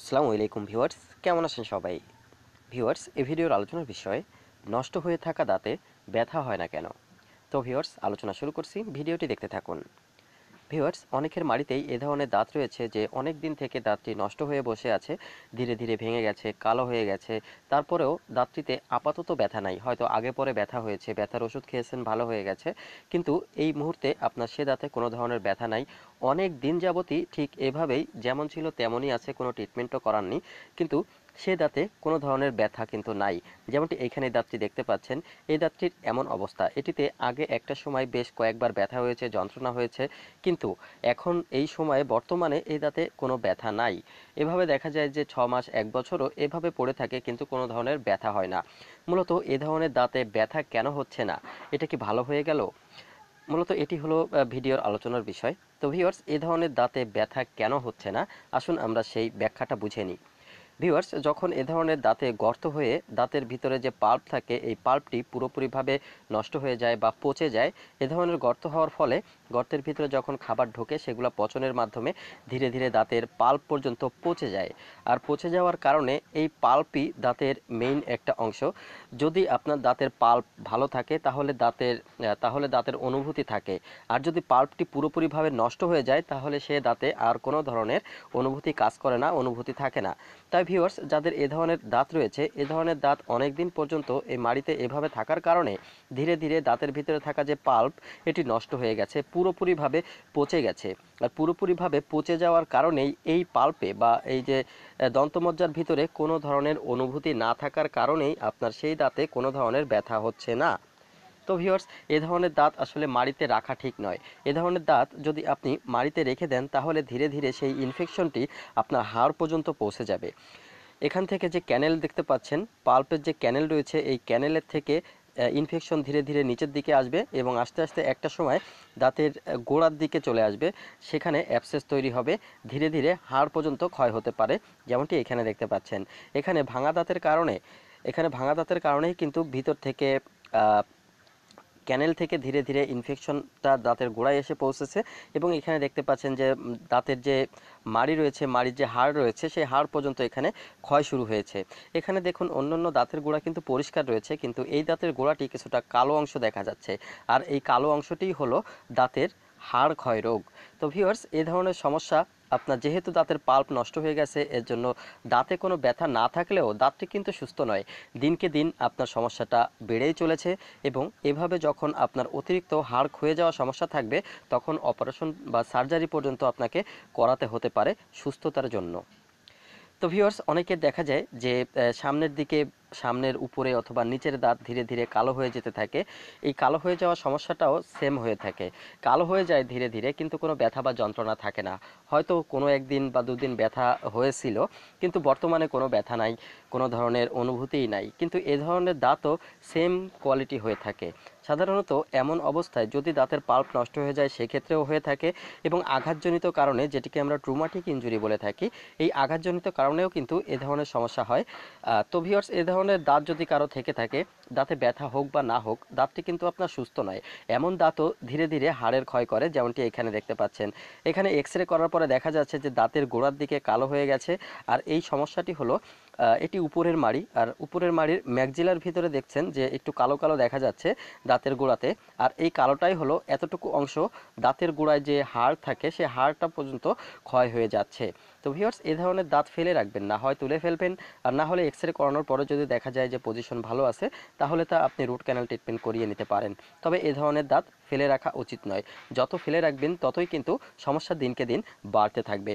আসসালামু আলাইকুম ভিউয়ার্স কেমন আছেন সবাই ভিউয়ার্স এই ভিডিওর আলোচনার বিষয় নষ্ট হয়ে থাকা দাঁতে ব্যথা হয় না কেন তো ভিউয়ার্স আলোচনা শুরু করছি ভিডিওটি দেখতে থাকুন ভিউয়ার্স অনেকের মাড়িতেই এ ধরনের দাঁত রয়েছে যে অনেক দিন থেকে দাঁতটি নষ্ট হয়ে বসে আছে ধীরে ধীরে ভেঙে গেছে কালো হয়ে গেছে তারপরেও দাঁতটিতে আপাতত ব্যথা নাই হয়তো আগে পরে ব্যথা হয়েছে ব্যথার ওষুধ খেয়েছেন ভালো হয়ে গেছে কিন্তু এই মুহূর্তে আপনার সে দাঁতে কোনো ধরনের ব্যথা নাই অনেক দিন যাবতই ঠিক এভাবেই যেমন ছিল তেমনই আছে কোনো ট্রিটমেন্টও করাননি কিন্তু সে দাঁতে কোনো ধরনের ব্যথা কিন্তু নাই যেমনটি এখানে দাঁতটি দেখতে পাচ্ছেন এই দাঁতটির এমন অবস্থা এটিতে আগে একটা সময় বেশ কয়েকবার ব্যথা হয়েছে যন্ত্রণা হয়েছে কিন্তু এখন এই সময়ে বর্তমানে এই দাঁতে কোনো ব্যথা নাই এভাবে দেখা যায় যে ছ মাস এক বছরও এভাবে পড়ে থাকে কিন্তু কোনো ধরনের ব্যথা হয় না মূলত এ ধরনের দাঁতে ব্যথা কেন হচ্ছে না এটা কি ভালো হয়ে গেল মূলত এটি হলো ভিডিওর আলোচনার বিষয় তো ভিওয়ার্স এ ধরনের দাঁতে ব্যথা কেন হচ্ছে না আসুন আমরা সেই ব্যাখ্যাটা বুঝে নিই ভিওয়ার্স যখন এ ধরনের দাঁতে গর্ত হয়ে দাঁতের ভিতরে যে পাল্প থাকে এই পাল্পটি পুরোপুরিভাবে নষ্ট হয়ে যায় বা পচে যায় এ ধরনের গর্ত হওয়ার ফলে গর্তের ভিতরে যখন খাবার ঢোকে সেগুলো পচনের মাধ্যমে ধীরে ধীরে দাঁতের পাল্প পর্যন্ত পচে যায় আর পচে যাওয়ার কারণে এই পাল্পই দাঁতের মেইন একটা অংশ যদি আপনার দাঁতের পাল্প ভালো থাকে তাহলে দাঁতের তাহলে দাঁতের অনুভূতি থাকে আর যদি পাল্পটি পুরোপুরিভাবে নষ্ট হয়ে যায় তাহলে সে দাঁতে আর কোনো ধরনের অনুভূতি কাজ করে না অনুভূতি থাকে না তাই ভিউয়ার্স যাদের এ ধরনের দাঁত রয়েছে এ ধরনের দাঁত অনেক দিন পর্যন্ত এই মাড়িতে এভাবে থাকার কারণে ধীরে ধীরে দাঁতের ভিতরে থাকা যে পাল্প এটি নষ্ট হয়ে গেছে পুরোপুরিভাবে পচে গেছে আর পুরোপুরিভাবে পচে যাওয়ার কারণেই এই পাল্পে বা এই যে দন্তমজ্জার ভিতরে কোনো ধরনের অনুভূতি না থাকার কারণেই আপনার সেই দাঁতে কোনো ধরনের ব্যথা হচ্ছে না তো ভিওর্স এ ধরনের দাঁত আসলে মাড়িতে রাখা ঠিক নয় এ ধরনের দাঁত যদি আপনি মাড়িতে রেখে দেন তাহলে ধীরে ধীরে সেই ইনফেকশনটি আপনার হাড় পর্যন্ত পৌঁছে যাবে এখান থেকে যে ক্যানেল দেখতে পাচ্ছেন পাল্পের যে ক্যানেল রয়েছে এই ক্যানেলের থেকে ইনফেকশন ধীরে ধীরে নিচের দিকে আসবে এবং আস্তে আস্তে একটা সময় দাঁতের গোড়ার দিকে চলে আসবে সেখানে অ্যাপসেস তৈরি হবে ধীরে ধীরে হাড় পর্যন্ত ক্ষয় হতে পারে যেমনটি এখানে দেখতে পাচ্ছেন এখানে ভাঙা দাঁতের কারণে এখানে ভাঙা দাঁতের কারণেই কিন্তু ভিতর থেকে ক্যানেল থেকে ধীরে ধীরে ইনফেকশনটা দাঁতের গোড়ায় এসে পৌঁছেছে এবং এখানে দেখতে পাচ্ছেন যে দাঁতের যে মাড়ি রয়েছে মাড়ির যে হাড় রয়েছে সেই হাড় পর্যন্ত এখানে ক্ষয় শুরু হয়েছে এখানে দেখুন অন্যান্য দাঁতের গোড়া কিন্তু পরিষ্কার রয়েছে কিন্তু এই দাঁতের গোড়াটি কিছুটা কালো অংশ দেখা যাচ্ছে আর এই কালো অংশটিই হলো দাঁতের হাড় ক্ষয় রোগ তো ভিউয়ার্স এ ধরনের সমস্যা আপনার যেহেতু দাঁতের পাল্প নষ্ট হয়ে গেছে এর জন্য দাঁতে কোনো ব্যথা না থাকলেও দাঁতটি কিন্তু সুস্থ নয় দিনকে দিন আপনার সমস্যাটা বেড়েই চলেছে এবং এভাবে যখন আপনার অতিরিক্ত হাড় ক্ষয়ে যাওয়া সমস্যা থাকবে তখন অপারেশন বা সার্জারি পর্যন্ত আপনাকে করাতে হতে পারে সুস্থতার জন্য তো ভিউয়ার্স অনেকে দেখা যায় যে সামনের দিকে সামনের উপরে অথবা নিচের দাঁত ধীরে ধীরে কালো হয়ে যেতে থাকে এই কালো হয়ে যাওয়ার সমস্যাটাও সেম হয়ে থাকে কালো হয়ে যায় ধীরে ধীরে কিন্তু কোনো ব্যথা বা যন্ত্রণা থাকে না হয়তো কোনো একদিন বা দুদিন ব্যথা হয়েছিল কিন্তু বর্তমানে কোনো ব্যথা নাই কোনো ধরনের অনুভূতিই নাই কিন্তু এ ধরনের দাঁতও সেম কোয়ালিটি হয়ে থাকে সাধারণত এমন অবস্থায় যদি দাঁতের পাল্প নষ্ট হয়ে যায় সেক্ষেত্রেও হয়ে থাকে এবং আঘাতজনিত কারণে যেটিকে আমরা ট্রুমাটিক ইঞ্জুরি বলে থাকি এই আঘাতজনিত কারণেও কিন্তু এ ধরনের সমস্যা হয় তো ভিওর্স এ ধরনের ধরনের দাঁত যদি কারো থেকে থাকে দাঁতে ব্যথা হোক বা না হোক দাঁতটি কিন্তু আপনার সুস্থ নয় এমন দাঁতও ধীরে ধীরে হাড়ের ক্ষয় করে যেমনটি এখানে দেখতে পাচ্ছেন এখানে এক্স করার পরে দেখা যাচ্ছে যে দাঁতের গোড়ার দিকে কালো হয়ে গেছে আর এই সমস্যাটি হলো এটি উপরের মাড়ি আর উপরের মাড়ির ম্যাকজিলার ভিতরে দেখছেন যে একটু কালো কালো দেখা যাচ্ছে দাঁতের গোড়াতে আর এই কালোটাই হলো এতটুকু অংশ দাঁতের গোড়ায় যে হাড় থাকে সে হাড়টা পর্যন্ত ক্ষয় হয়ে যাচ্ছে তো ভিওর্স এ ধরনের দাঁত ফেলে রাখবেন না হয় তুলে ফেলবেন আর না হলে এক্স রে করানোর পরে যদি দেখা যায় যে পজিশন ভালো আছে তাহলে তা আপনি রুট ক্যানাল ট্রিটমেন্ট করিয়ে নিতে পারেন তবে এ ধরনের দাঁত ফেলে রাখা উচিত নয় যত ফেলে রাখবেন ততই কিন্তু সমস্যা দিনকে দিন বাড়তে থাকবে